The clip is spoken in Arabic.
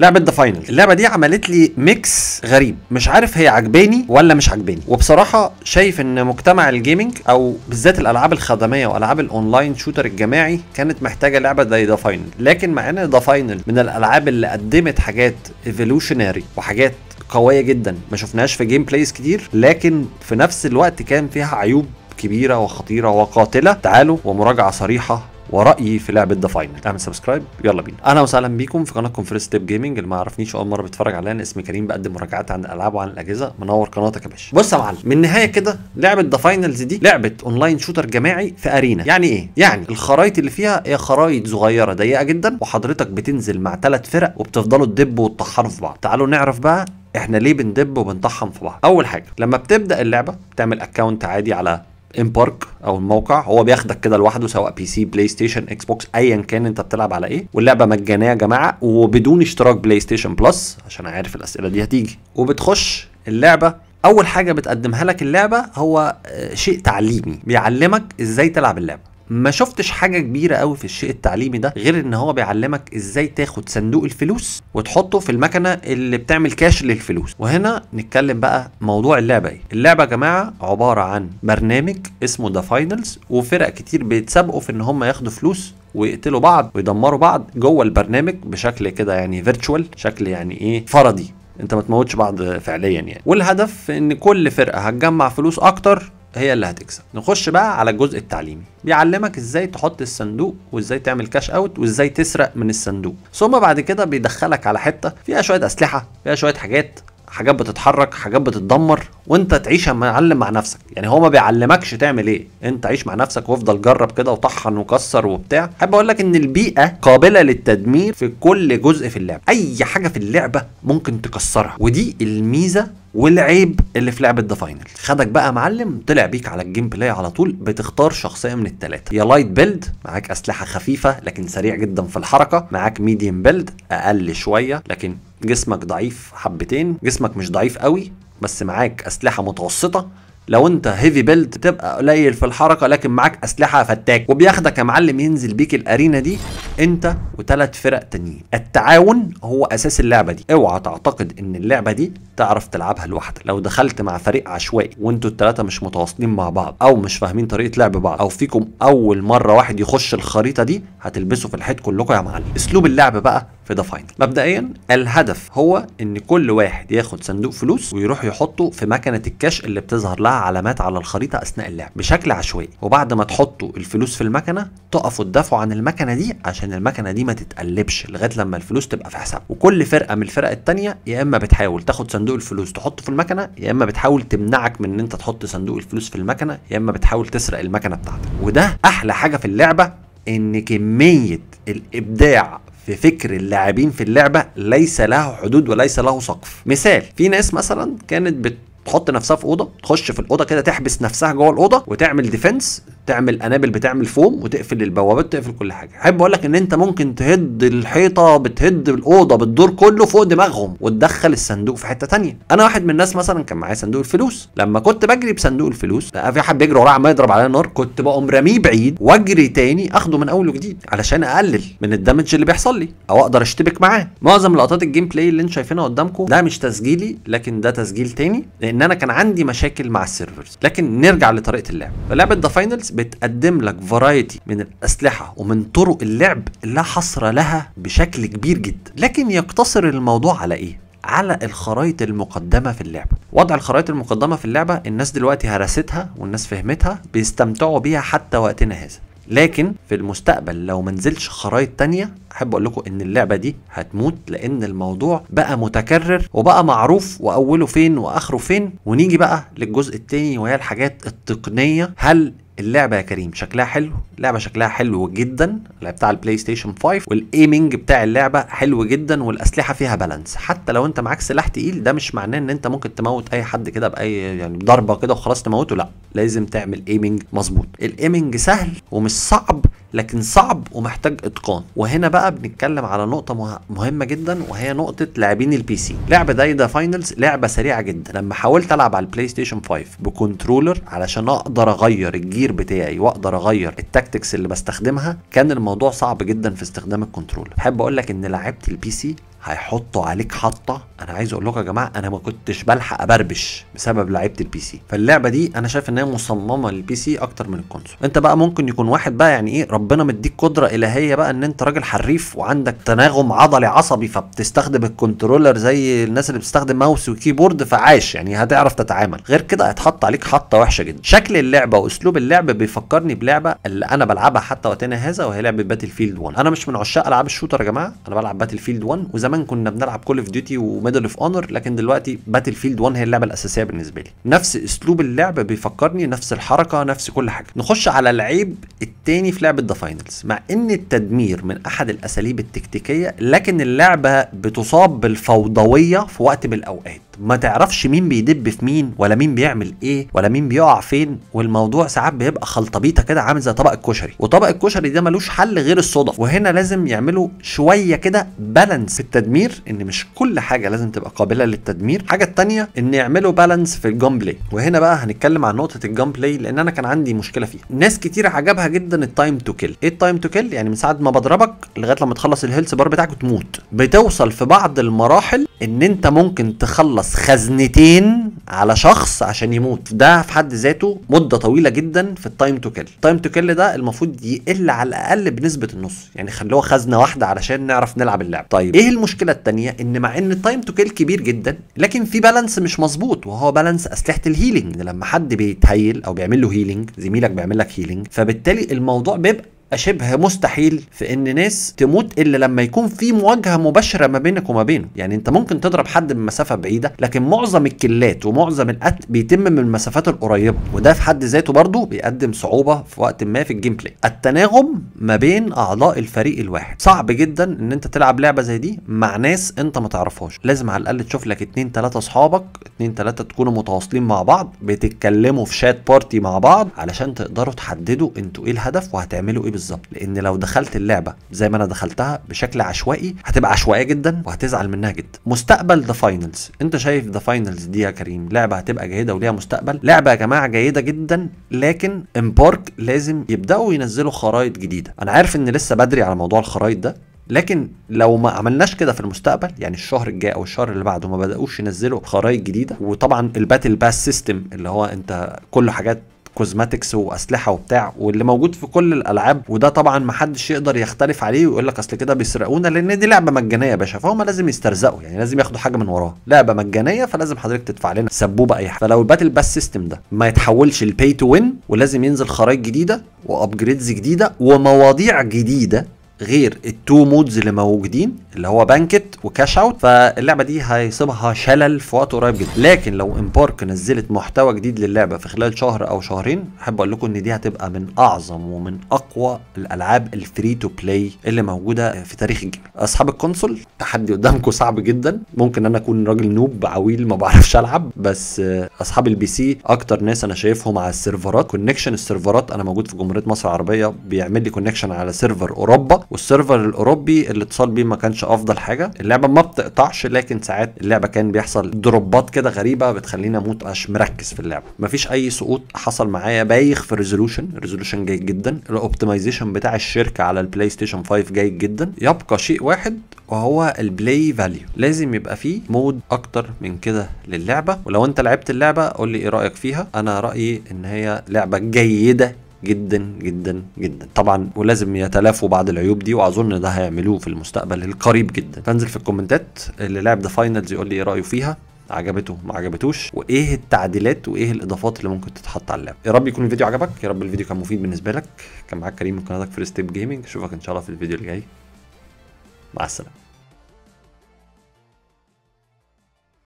لعبه ذا فاينل اللعبه دي عملت لي ميكس غريب مش عارف هي عجباني ولا مش عجباني وبصراحه شايف ان مجتمع الجيمنج او بالذات الالعاب الخدميه والعاب الاونلاين شوتر الجماعي كانت محتاجه لعبه زي ذا فاينل لكن مع ان ذا فاينل من الالعاب اللي قدمت حاجات ايفولوشناري وحاجات قويه جدا ما شفناهاش في جيم بلايز كتير لكن في نفس الوقت كان فيها عيوب كبيره وخطيره وقاتله تعالوا ومراجعه صريحه ورايي في لعبه ذا فاينل اعمل سبسكرايب يلا بينا اهلا وسهلا بيكم في قناتكم فيرست ستيب جيمنج اللي ما عرفنيش اول مره بيتفرج عليا انا اسمي كريم بقدم مراجعات عن الالعاب وعن الاجهزه منور قناتك يا باشا بص يا معلم من النهايه كده لعبه ذا فاينلز دي لعبه اونلاين شوتر جماعي في ارينا يعني ايه يعني الخرايط اللي فيها هي خرايط صغيره ضيقه جدا وحضرتك بتنزل مع ثلاث فرق وبتفضلوا تدب وتطحنوا في بعض تعالوا نعرف بقى احنا ليه بندب وبنطحن في بعض اول حاجه لما بتبدا اللعبه بتعمل اكونت عادي على ام بارك او الموقع هو بياخدك كده لوحده سواء بي سي بلاي ستيشن اكس بوكس ايا كان انت بتلعب على ايه واللعبه مجانيه يا جماعه وبدون اشتراك بلاي ستيشن بلس عشان عارف الاسئله دي هتيجي وبتخش اللعبه اول حاجه بتقدمها لك اللعبه هو آه، شيء تعليمي بيعلمك ازاي تلعب اللعبه ما شفتش حاجه كبيره قوي في الشيء التعليمي ده غير ان هو بيعلمك ازاي تاخد صندوق الفلوس وتحطه في المكنه اللي بتعمل كاش للفلوس وهنا نتكلم بقى موضوع اللعبه ايه اللعبه يا جماعه عباره عن برنامج اسمه ذا فاينلز وفرق كتير بيتسابقوا في ان هم ياخدوا فلوس ويقتلوا بعض ويدمروا بعض جوه البرنامج بشكل كده يعني فيرتشوال شكل يعني ايه فرضي انت ما تموتش بعض فعليا يعني والهدف ان كل فرقه هتجمع فلوس اكتر هي اللي هتكسب نخش بقى على الجزء التعليمي بيعلمك ازاي تحط الصندوق وازاي تعمل كاش اوت وازاي تسرق من الصندوق ثم بعد كده بيدخلك على حته فيها شويه اسلحه فيها شويه حاجات حاجات بتتحرك حاجات بتتدمر وانت تعيش يا معلم مع نفسك يعني هو ما بيعلمكش تعمل ايه انت عيش مع نفسك وافضل جرب كده وطحن وكسر وبتاع حابب اقول لك ان البيئه قابله للتدمير في كل جزء في اللعبه اي حاجه في اللعبه ممكن تكسرها ودي الميزه والعيب اللي في لعبه ذا فاينل خدك بقى معلم طلع بيك على الجيم بلاي على طول بتختار شخصيه من الثلاثه يا لايت بيلد معاك اسلحه خفيفه لكن سريع جدا في الحركه معاك ميديم بيلد اقل شويه لكن جسمك ضعيف حبتين جسمك مش ضعيف قوي بس معاك اسلحه متوسطه لو انت هيفي بيلد تبقى قليل في الحركه لكن معاك اسلحه فتاك وبياخدك يا معلم ينزل بيك الارينا دي انت وثلاث فرق تانيين التعاون هو اساس اللعبه دي اوعى تعتقد ان اللعبه دي تعرف تلعبها لوحدك لو دخلت مع فريق عشوائي وانتوا الثلاثه مش متواصلين مع بعض او مش فاهمين طريقه لعب بعض او فيكم اول مره واحد يخش الخريطه دي هتلبسوا في الحيط كلكم يا معلم اسلوب اللعب بقى في ذا فاينل مبدئيا الهدف هو ان كل واحد ياخد صندوق فلوس ويروح يحطه في مكنه الكاش اللي بتظهر لها كلها علامات على الخريطه اثناء اللعب بشكل عشوائي وبعد ما تحطوا الفلوس في المكنه تقفوا تدافعوا عن المكنه دي عشان المكنه دي ما تتقلبش لغايه لما الفلوس تبقى في حساب وكل فرقه من الفرق الثانيه يا اما بتحاول تاخد صندوق الفلوس تحطه في المكنه يا اما بتحاول تمنعك من ان انت تحط صندوق الفلوس في المكنه يا اما بتحاول تسرق المكنه بتاعتك وده احلى حاجه في اللعبه ان كميه الابداع في فكر اللاعبين في اللعبه ليس له حدود وليس له سقف مثال في ناس مثلا كانت بت تحط نفسها في اوضه تخش في الاوضه كده تحبس نفسها جوه الاوضه وتعمل ديفنس تعمل انابل بتعمل فوم وتقفل البوابات تقفل كل حاجه احب اقول لك ان انت ممكن تهد الحيطه بتهد الاوضه بالدور كله فوق دماغهم وتدخل الصندوق في حته تانية انا واحد من الناس مثلا كان معايا صندوق الفلوس لما كنت بجري بصندوق الفلوس لقى في حد بيجري ورايا عمال يضرب عليا نار كنت بقوم راميه بعيد واجري تاني اخده من اول وجديد علشان اقلل من الدمج اللي بيحصل لي او اقدر اشتبك معاه معظم لقطات الجيم بلاي اللي انتم شايفينها قدامكم ده مش تسجيلي لكن ده تسجيل تاني لان انا كان عندي مشاكل مع السيرفرز لكن نرجع لطريقه اللعب لعبه ذا فاينلز بتقدم لك فرايتي من الاسلحه ومن طرق اللعب لا حصر لها بشكل كبير جدا لكن يقتصر الموضوع على ايه على الخرائط المقدمة في اللعبة وضع الخرائط المقدمة في اللعبة الناس دلوقتي هرستها والناس فهمتها بيستمتعوا بيها حتى وقتنا هذا لكن في المستقبل لو منزلش خرايط تانية احب اقول لكم ان اللعبه دي هتموت لان الموضوع بقى متكرر وبقى معروف واوله فين واخره فين ونيجي بقى للجزء التاني وهي الحاجات التقنيه هل اللعبه يا كريم شكلها حلو اللعبه شكلها حلو جدا بتاع البلاي ستيشن 5 والايمنج بتاع اللعبه حلو جدا والاسلحه فيها بالانس حتى لو انت معاك سلاح تقيل ده مش معناه ان انت ممكن تموت اي حد كده باي يعني ضربه كده وخلاص تموته لا لازم تعمل ايمنج مظبوط الايمنج سهل ومش صعب لكن صعب ومحتاج اتقان وهنا بقى بنتكلم على نقطه مهمه جدا وهي نقطه لاعبين البي سي لعبه دايدا فاينلز لعبه سريعه جدا لما حاولت العب على البلاي ستيشن 5 بكنترولر علشان اقدر اغير الجير بتاعي واقدر اغير التاكتكس اللي بستخدمها كان الموضوع صعب جدا في استخدام الكنترولر احب اقول لك ان لعيبه البي سي هيحطوا عليك حطه انا عايز اقول لكم يا جماعه انا ما كنتش بلحق ابربش بسبب لعيبه البي سي فاللعبه دي انا شايف ان هي مصممه للبي سي اكتر من الكونسول انت بقى ممكن يكون واحد بقى يعني ايه ربنا مديك قدره الهيه بقى ان انت راجل حريف وعندك تناغم عضلي عصبي فبتستخدم الكنترولر زي الناس اللي بتستخدم ماوس وكيبورد فعاش يعني هتعرف تتعامل غير كده هيتحط عليك حطه وحشه جدا شكل اللعبه واسلوب اللعب بيفكرني بلعبه اللي انا بلعبها حتى وقتنا هذا وهي لعبه باتل فيلد 1 انا مش من عشاق العاب الشوتر يا جماعه انا بلعب باتل فيلد 1 وزمان كنا بنلعب كول اوف ديوتي وما ميدل اوف اونر لكن دلوقتي باتل فيلد 1 هي اللعبه الاساسيه بالنسبه لي نفس اسلوب اللعب بيفكرني نفس الحركه نفس كل حاجه نخش على العيب التاني في لعبه ذا فاينلز مع ان التدمير من احد الاساليب التكتيكيه لكن اللعبه بتصاب بالفوضويه في وقت من الاوقات ما تعرفش مين بيدب في مين ولا مين بيعمل ايه ولا مين بيقع فين والموضوع ساعات بيبقى خلطبيطه كده عامل زي طبق الكشري وطبق الكشري ده ملوش حل غير الصدف وهنا لازم يعملوا شويه كده بالانس في التدمير ان مش كل حاجه لازم تبقى قابله للتدمير الحاجه الثانيه ان يعملوا بالانس في الجام بلاي وهنا بقى هنتكلم عن نقطه الجام بلاي لان انا كان عندي مشكله فيها ناس كتير عجبها جدا التايم تو كيل ايه التايم تو كيل يعني من ساعه ما بضربك لغايه لما تخلص الهيلث بار بتاعك وتموت بتوصل في بعض المراحل ان انت ممكن تخلص خزنتين على شخص عشان يموت ده في حد ذاته مده طويله جدا في التايم تو كيل التايم تو كيل ده المفروض يقل على الاقل بنسبه النص يعني خلوها خزنه واحده علشان نعرف نلعب اللعب طيب ايه المشكله الثانيه ان مع ان التايم تو كيل كبير جدا لكن في بالانس مش مظبوط وهو بالانس اسلحه الهيلينج لما حد بيتهيل او بيعمل له هيلينج زميلك بيعمل لك هيلينج فبالتالي الموضوع بيبقى شبه مستحيل في ان ناس تموت الا لما يكون في مواجهه مباشره ما بينك وما بينه يعني انت ممكن تضرب حد من مسافه بعيده لكن معظم الكلات ومعظم القتل بيتم من المسافات القريبه وده في حد ذاته برضه بيقدم صعوبه في وقت ما في الجيم بلاي التناغم ما بين اعضاء الفريق الواحد صعب جدا ان انت تلعب لعبه زي دي مع ناس انت ما تعرفهاش لازم على الاقل تشوف لك اتنين تلاته اصحابك اتنين تلاته تكونوا متواصلين مع بعض بتتكلموا في شات بارتي مع بعض علشان تقدروا تحددوا انتوا ايه الهدف وهتعملوا ايه بالظبط لان لو دخلت اللعبه زي ما انا دخلتها بشكل عشوائي هتبقى عشوائيه جدا وهتزعل منها جدا مستقبل ذا فاينلز انت شايف ذا فاينلز دي يا كريم لعبه هتبقى جيده وليها مستقبل لعبه يا جماعه جيده جدا لكن امبارك لازم يبداوا ينزلوا خرائط جديده انا عارف ان لسه بدري على موضوع الخرائط ده لكن لو ما عملناش كده في المستقبل يعني الشهر الجاي او الشهر اللي بعده ما بداوش ينزلوا خرائط جديده وطبعا الباتل باس سيستم اللي هو انت كل حاجات كوزماتكس واسلحه وبتاع واللي موجود في كل الالعاب وده طبعا ما حدش يقدر يختلف عليه ويقول لك اصل كده بيسرقونا لان دي لعبه مجانيه يا باشا فهم لازم يسترزقوا يعني لازم ياخدوا حاجه من وراها لعبه مجانيه فلازم حضرتك تدفع لنا سبوبه اي حاجه فلو الباتل باس سيستم ده ما يتحولش لباي تو وين ولازم ينزل خرائط جديده وابجريدز جديده ومواضيع جديده غير التو مودز اللي موجودين اللي هو بانكت وكاش اوت فاللعبه دي هيصيبها شلل في وقت قريب جدا لكن لو امبارك نزلت محتوى جديد للعبه في خلال شهر او شهرين احب اقول لكم ان دي هتبقى من اعظم ومن اقوى الالعاب الفري تو بلاي اللي موجوده في تاريخ الجيم اصحاب الكونسول تحدي قدامكم صعب جدا ممكن انا اكون راجل نوب عويل ما بعرفش العب بس اصحاب البي سي اكتر ناس انا شايفهم على السيرفرات كونكشن السيرفرات انا موجود في جمهوريه مصر العربيه بيعمل لي كونكشن على سيرفر اوروبا والسيرفر الاوروبي الاتصال بيه ما كانش افضل حاجه اللعبه ما بتقطعش لكن ساعات اللعبه كان بيحصل دروبات كده غريبه بتخليني اموت مش مركز في اللعبه مفيش اي سقوط حصل معايا بايخ في الريزولوشن الريزولوشن جيد جدا الاوبتمايزيشن بتاع الشركه على البلاي ستيشن 5 جيد جدا يبقى شيء واحد وهو البلاي فاليو لازم يبقى فيه مود اكتر من كده للعبه ولو انت لعبت اللعبه قول لي ايه رايك فيها انا رايي ان هي لعبه جيده جدا جدا جدا طبعا ولازم يتلافوا بعض العيوب دي واظن ده هيعملوه في المستقبل القريب جدا فانزل في الكومنتات اللي لعب ذا فاينلز يقول لي ايه رايه فيها عجبته ما عجبتوش وايه التعديلات وايه الاضافات اللي ممكن تتحط على اللعبه يا رب يكون الفيديو عجبك يا رب الفيديو كان مفيد بالنسبه لك كان معاك كريم من قناتك فري ستيب جيمنج اشوفك ان شاء الله في الفيديو الجاي مع السلامه